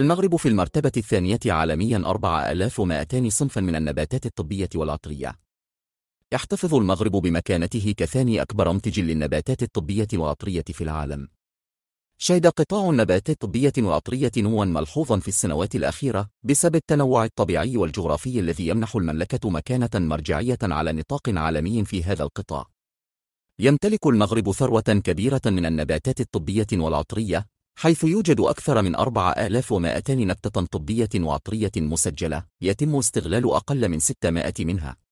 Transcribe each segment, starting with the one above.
المغرب في المرتبة الثانية عالميا 4200 صنفا من النباتات الطبية والعطرية يحتفظ المغرب بمكانته كثاني أكبر منتج للنباتات الطبية والعطرية في العالم شهد قطاع النبات الطبية والعطرية نموا ملحوظا في السنوات الأخيرة بسبب التنوع الطبيعي والجغرافي الذي يمنح المملكة مكانة مرجعية على نطاق عالمي في هذا القطاع. يمتلك المغرب ثروة كبيرة من النباتات الطبية والعطرية، حيث يوجد أكثر من 4200 نبتة طبية وعطرية مسجلة، يتم استغلال أقل من 600 منها.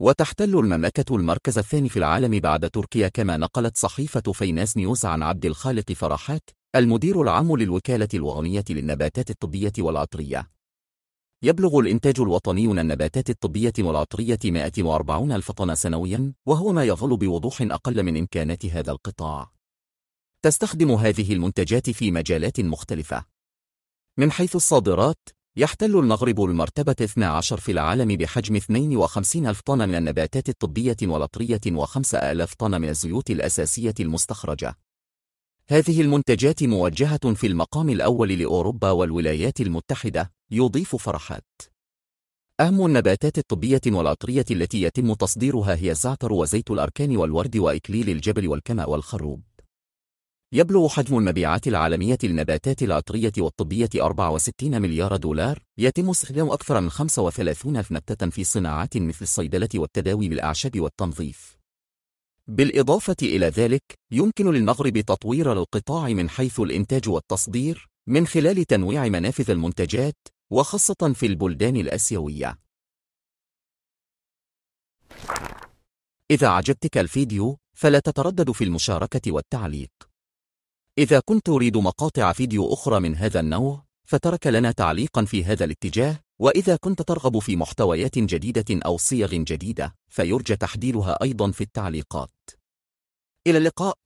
وتحتل المملكة المركز الثاني في العالم بعد تركيا كما نقلت صحيفة فيناس نيوز عن عبد الخالق فرحات المدير العام للوكالة الوطنية للنباتات الطبية والعطرية يبلغ الإنتاج الوطني من النباتات الطبية والعطرية 140 ألف طن سنويا وهو ما يظل بوضوح أقل من إمكانات هذا القطاع تستخدم هذه المنتجات في مجالات مختلفة من حيث الصادرات يحتل المغرب المرتبة 12 في العالم بحجم 52 ألف طن من النباتات الطبية والعطرية و5 ألف طن من الزيوت الأساسية المستخرجة. هذه المنتجات موجهة في المقام الأول لأوروبا والولايات المتحدة، يضيف فرحات. أهم النباتات الطبية والعطرية التي يتم تصديرها هي الزعتر وزيت الأركان والورد وإكليل الجبل والكمأ والخروب. يبلغ حجم المبيعات العالمية للنباتات العطرية والطبية 64 مليار دولار يتم استخدام أكثر من 35 نبتة في صناعات مثل الصيدلة والتداوي بالأعشاب والتنظيف بالإضافة إلى ذلك يمكن للمغرب تطوير القطاع من حيث الإنتاج والتصدير من خلال تنويع منافذ المنتجات وخاصة في البلدان الأسيوية إذا عجبتك الفيديو فلا تتردد في المشاركة والتعليق إذا كنت تريد مقاطع فيديو أخرى من هذا النوع فترك لنا تعليقا في هذا الاتجاه وإذا كنت ترغب في محتويات جديدة أو صيغ جديدة فيرجى تحديلها أيضا في التعليقات إلى اللقاء